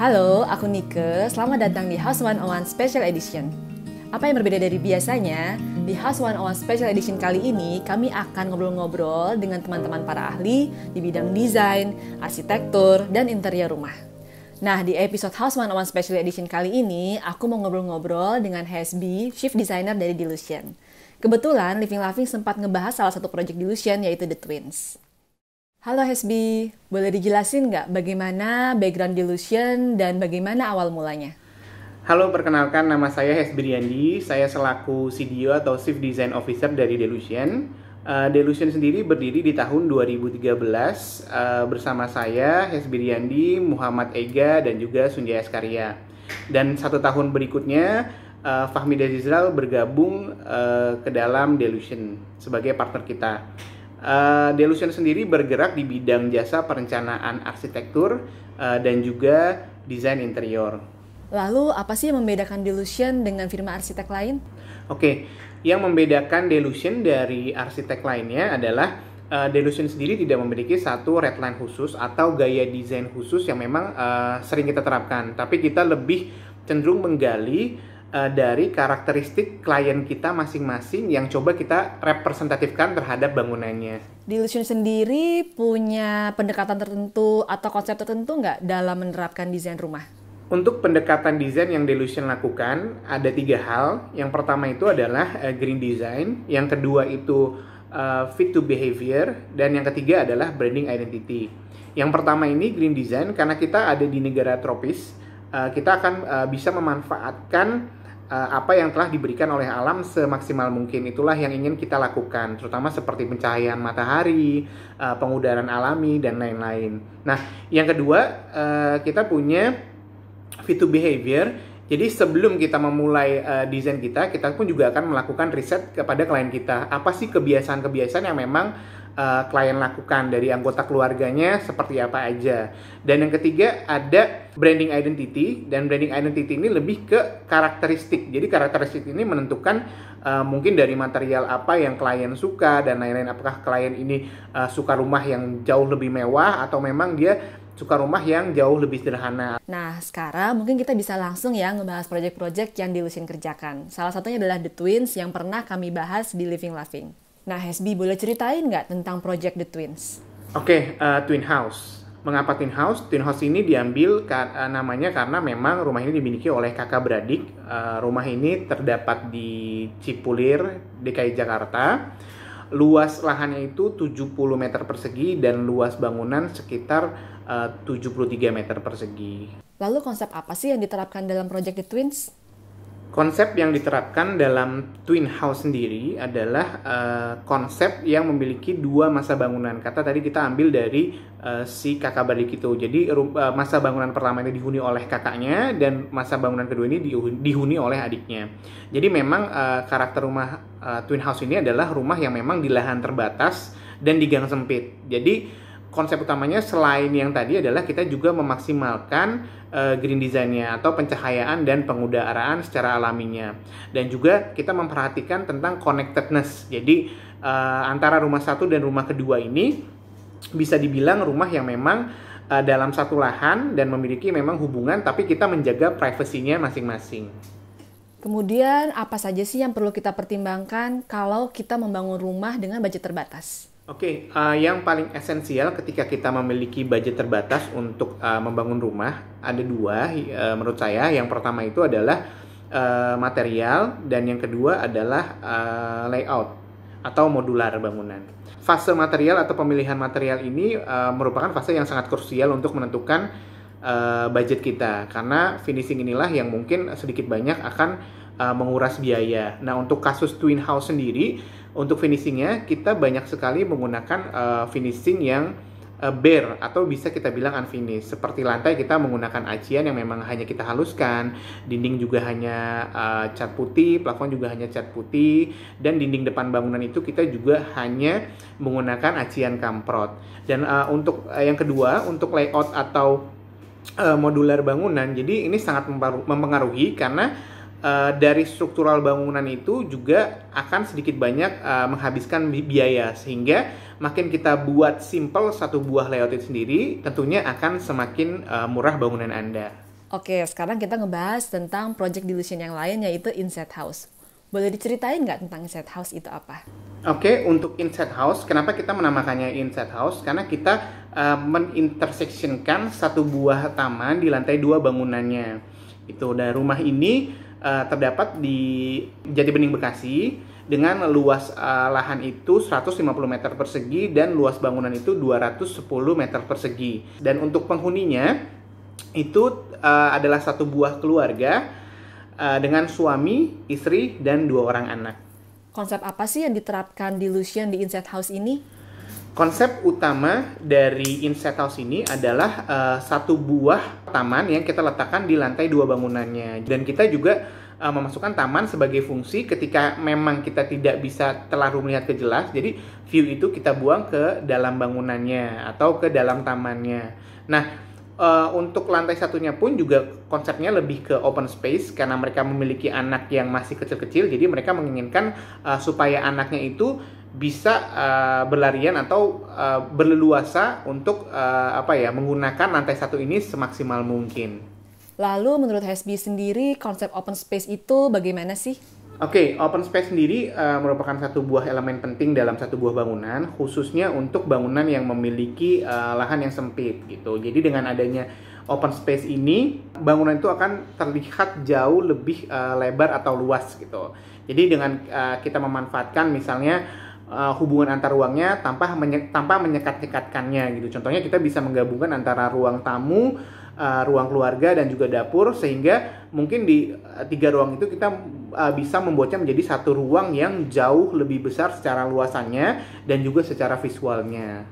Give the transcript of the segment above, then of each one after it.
Halo, aku Nike. Selamat datang di House 101 Special Edition. Apa yang berbeda dari biasanya? Di House 101 Special Edition kali ini, kami akan ngobrol-ngobrol dengan teman-teman para ahli di bidang desain, arsitektur, dan interior rumah. Nah, di episode House 101 Special Edition kali ini, aku mau ngobrol-ngobrol dengan HSB, Chief Designer dari Delusion. Kebetulan, Living Laughing sempat ngebahas salah satu project Delusion, yaitu The Twins. Halo Hesbi, boleh dijelasin nggak bagaimana background delusion dan bagaimana awal mulanya? Halo, perkenalkan nama saya Hesbi Riyandi. Saya selaku CDO atau Chief Design Officer dari Delusion. Uh, Delusion sendiri berdiri di tahun 2013 uh, eh, bersama saya Hesbi Riyandi, Muhammad Ega, dan juga Sunjaya Eskaria. Dan satu tahun berikutnya uh, Fahmi Dazizral bergabung uh, ke dalam Delusion sebagai partner kita. Uh, Delusion sendiri bergerak di bidang jasa perencanaan arsitektur uh, dan juga desain interior. Lalu apa sih yang membedakan Delusion dengan firma arsitek lain? Oke, okay. yang membedakan Delusion dari arsitek lainnya adalah uh, Delusion sendiri tidak memiliki satu red line khusus atau gaya desain khusus yang memang uh, sering kita terapkan, tapi kita lebih cenderung menggali Eh, dari karakteristik klien kita masing-masing yang coba kita representatifkan terhadap bangunannya. Delusion sendiri punya pendekatan tertentu atau konsep tertentu nggak dalam menerapkan desain rumah? Untuk pendekatan desain yang Delusion lakukan, ada tiga hal. Yang pertama itu adalah uh, green design, yang kedua itu uh, fit to behavior, dan yang ketiga adalah branding identity. Yang pertama ini green design karena kita ada di negara tropis, uh, kita akan uh, bisa memanfaatkan Eh, apa yang telah diberikan oleh alam semaksimal mungkin itulah yang ingin kita lakukan terutama seperti pencahayaan matahari eh, pengudaran alami dan lain-lain nah yang kedua eh, kita punya fitur to behavior jadi sebelum kita memulai desain kita, kita pun juga akan melakukan riset kepada klien kita. Apa sih kebiasaan-kebiasaan yang memang uh, klien lakukan dari anggota keluarganya seperti apa aja. Dan yang ketiga ada branding identity dan branding identity ini lebih ke karakteristik. Jadi karakteristik ini menentukan uh, mungkin dari material apa yang klien suka dan lain-lain apakah klien ini uh, suka rumah yang jauh lebih mewah atau memang dia suka rumah yang jauh lebih sederhana. Nah, sekarang mungkin kita bisa langsung ya ngebahas proyek-proyek yang dilusin kerjakan. Salah satunya adalah The Twins yang pernah kami bahas di Living Laughing. Nah, Hesbi boleh ceritain nggak tentang Project The Twins? Oke, okay, uh, eh, Twin House. Mengapa Twin House? Twin House ini diambil kar eh, namanya karena memang rumah ini dimiliki oleh kakak beradik. Uh, rumah ini terdapat di Cipulir, DKI Jakarta. Luas lahannya itu 70 meter persegi dan luas bangunan sekitar uh, 73 meter persegi. Lalu konsep apa sih yang diterapkan dalam Project The Twins? Konsep yang diterapkan dalam twin house sendiri adalah uh, konsep yang memiliki dua masa bangunan. Kata tadi kita ambil dari uh, si kakak balik itu. Jadi uh, masa bangunan pertama ini dihuni oleh kakaknya dan masa bangunan kedua ini dihuni oleh adiknya. Jadi memang uh, karakter rumah uh, twin house ini adalah rumah yang memang di lahan terbatas dan di gang sempit. Jadi konsep utamanya selain yang tadi adalah kita juga memaksimalkan uh, green designnya atau pencahayaan dan pengudaraan secara alaminya dan juga kita memperhatikan tentang connectedness jadi uh, antara rumah satu dan rumah kedua ini bisa dibilang rumah yang memang uh, dalam satu lahan dan memiliki memang hubungan tapi kita menjaga privasinya masing-masing. Kemudian apa saja sih yang perlu kita pertimbangkan kalau kita membangun rumah dengan budget terbatas? Oke, okay, uh, eh, yang paling esensial ketika kita memiliki budget terbatas untuk uh, membangun rumah ada dua uh, menurut saya. Yang pertama itu adalah uh, material dan yang kedua adalah uh, layout atau modular bangunan. Fase material atau pemilihan material ini uh, merupakan fase yang sangat krusial untuk menentukan uh, budget kita karena finishing inilah yang mungkin sedikit banyak akan uh, menguras biaya. Nah, untuk kasus twin house sendiri untuk finishingnya kita banyak sekali menggunakan uh, finishing yang uh, bare atau bisa kita bilang unfinished. Seperti lantai kita menggunakan acian yang memang hanya kita haluskan, dinding juga hanya uh, cat putih, plafon juga hanya cat putih, dan dinding depan bangunan itu kita juga hanya menggunakan acian kamprot. Dan uh, untuk uh, yang kedua untuk layout atau uh, modular bangunan, jadi ini sangat mempengaruhi karena uh, dari struktural bangunan itu juga akan sedikit banyak uh, menghabiskan bi biaya sehingga makin kita buat simple satu buah layout itu sendiri tentunya akan semakin uh, murah bangunan Anda. Oke, sekarang kita ngebahas tentang project dilution yang lain yaitu Inset House. Boleh diceritain nggak tentang Inset House itu apa? Oke, okay, untuk Inset House, kenapa kita menamakannya Inset House? Karena kita uh, menintersectionkan satu buah taman di lantai dua bangunannya. Itu, dan rumah ini uh, terdapat di Jati Bening Bekasi dengan luas uh, lahan itu 150 meter persegi dan luas bangunan itu 210 meter persegi. Dan untuk penghuninya itu uh, adalah satu buah keluarga uh, dengan suami, istri, dan dua orang anak. Konsep apa sih yang diterapkan di Lucian di Inset House ini? Konsep utama dari Inset House ini adalah uh, satu buah taman yang kita letakkan di lantai dua bangunannya. Dan kita juga uh, memasukkan taman sebagai fungsi ketika memang kita tidak bisa terlalu melihat ke jelas. Jadi view itu kita buang ke dalam bangunannya atau ke dalam tamannya. Nah, uh, untuk lantai satunya pun juga konsepnya lebih ke open space karena mereka memiliki anak yang masih kecil-kecil jadi mereka menginginkan uh, supaya anaknya itu bisa uh, berlarian atau uh, berleluasa untuk uh, apa ya menggunakan lantai satu ini semaksimal mungkin. Lalu menurut HSB sendiri konsep open space itu bagaimana sih? Oke, okay, open space sendiri uh, merupakan satu buah elemen penting dalam satu buah bangunan, khususnya untuk bangunan yang memiliki uh, lahan yang sempit gitu. Jadi dengan adanya open space ini, bangunan itu akan terlihat jauh lebih uh, lebar atau luas gitu. Jadi dengan uh, kita memanfaatkan misalnya uh, hubungan antar ruangnya tanpa menye tanpa menyekat-nyekatkannya gitu. Contohnya kita bisa menggabungkan antara ruang tamu, uh, ruang keluarga dan juga dapur sehingga mungkin di uh, tiga ruang itu kita uh, bisa membuatnya menjadi satu ruang yang jauh lebih besar secara luasannya dan juga secara visualnya.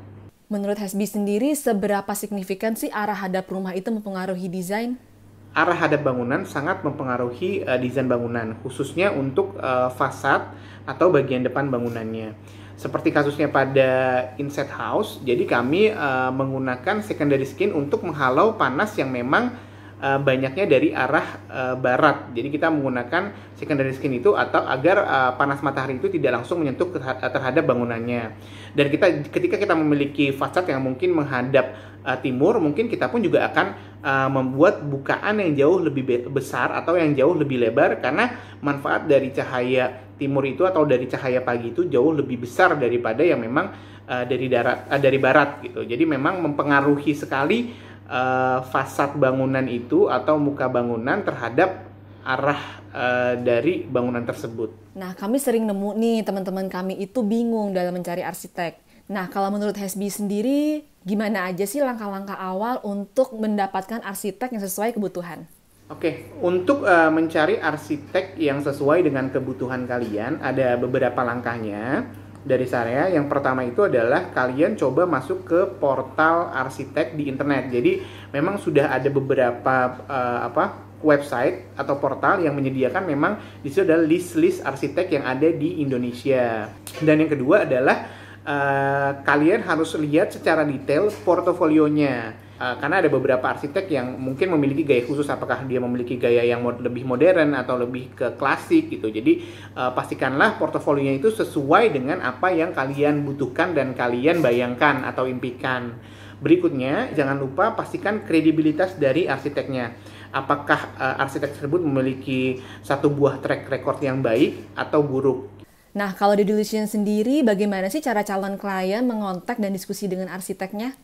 Menurut Hasbi sendiri, seberapa signifikan sih arah hadap rumah itu mempengaruhi desain? arah hadap bangunan sangat mempengaruhi uh, desain bangunan, khususnya untuk uh, fasad atau bagian depan bangunannya. Seperti kasusnya pada Inset House, jadi kami uh, menggunakan secondary skin untuk menghalau panas yang memang uh, banyaknya dari arah uh, barat. Jadi kita menggunakan secondary skin itu atau agar uh, panas matahari itu tidak langsung menyentuh terhadap bangunannya. Dan kita ketika kita memiliki fasad yang mungkin menghadap uh, timur, mungkin kita pun juga akan uh, membuat bukaan yang jauh lebih besar atau yang jauh lebih lebar karena manfaat dari cahaya timur itu atau dari cahaya pagi itu jauh lebih besar daripada yang memang dari darat dari barat gitu. Jadi memang mempengaruhi sekali uh, fasad bangunan itu atau muka bangunan terhadap arah uh, dari bangunan tersebut. Nah, kami sering nemu nih teman-teman kami itu bingung dalam mencari arsitek. Nah, kalau menurut Hesbi sendiri, gimana aja sih langkah-langkah awal untuk mendapatkan arsitek yang sesuai kebutuhan? Oke, untuk uh, mencari arsitek yang sesuai dengan kebutuhan kalian, ada beberapa langkahnya dari saya yang pertama itu adalah kalian coba masuk ke portal arsitek di internet. Jadi memang sudah ada beberapa uh, apa website atau portal yang menyediakan memang di situ ada list-list arsitek yang ada di Indonesia. Dan yang kedua adalah uh, kalian harus lihat secara detail portofolionya Eh, karena ada beberapa arsitek yang mungkin memiliki gaya khusus apakah dia memiliki gaya yang mod lebih modern atau lebih ke klasik gitu jadi uh, pastikanlah portofolionya itu sesuai dengan apa yang kalian butuhkan dan kalian bayangkan atau impikan berikutnya jangan lupa pastikan kredibilitas dari arsiteknya apakah uh, arsitek tersebut memiliki satu buah track record yang baik atau buruk Nah, kalau di Delusion sendiri, bagaimana sih cara calon klien mengontak dan diskusi dengan arsiteknya?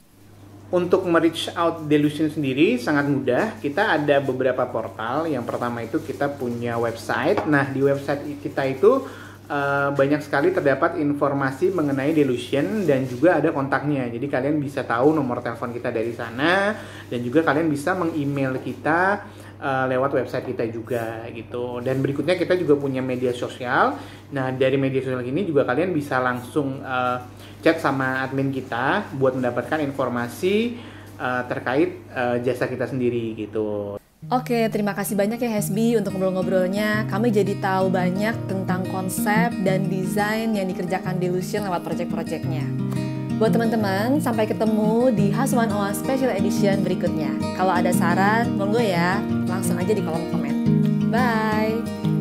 Untuk merich out delusion sendiri sangat mudah. Kita ada beberapa portal. Yang pertama itu kita punya website. Nah, di website kita itu uh, banyak sekali terdapat informasi mengenai delusion dan juga ada kontaknya. Jadi kalian bisa tahu nomor telepon kita dari sana dan juga kalian bisa meng-email kita uh, lewat website kita juga gitu. Dan berikutnya kita juga punya media sosial. Nah, dari media sosial ini juga kalian bisa langsung uh, chat sama admin kita buat mendapatkan informasi uh, terkait uh, jasa kita sendiri gitu. Oke, terima kasih banyak ya Hesbi untuk ngobrol-ngobrolnya. Kami jadi tahu banyak tentang konsep dan desain yang dikerjakan Delusion lewat project-projectnya. Buat teman-teman, sampai ketemu di Hasuan Oa Special Edition berikutnya. Kalau ada saran, monggo ya langsung aja di kolom komen. Bye!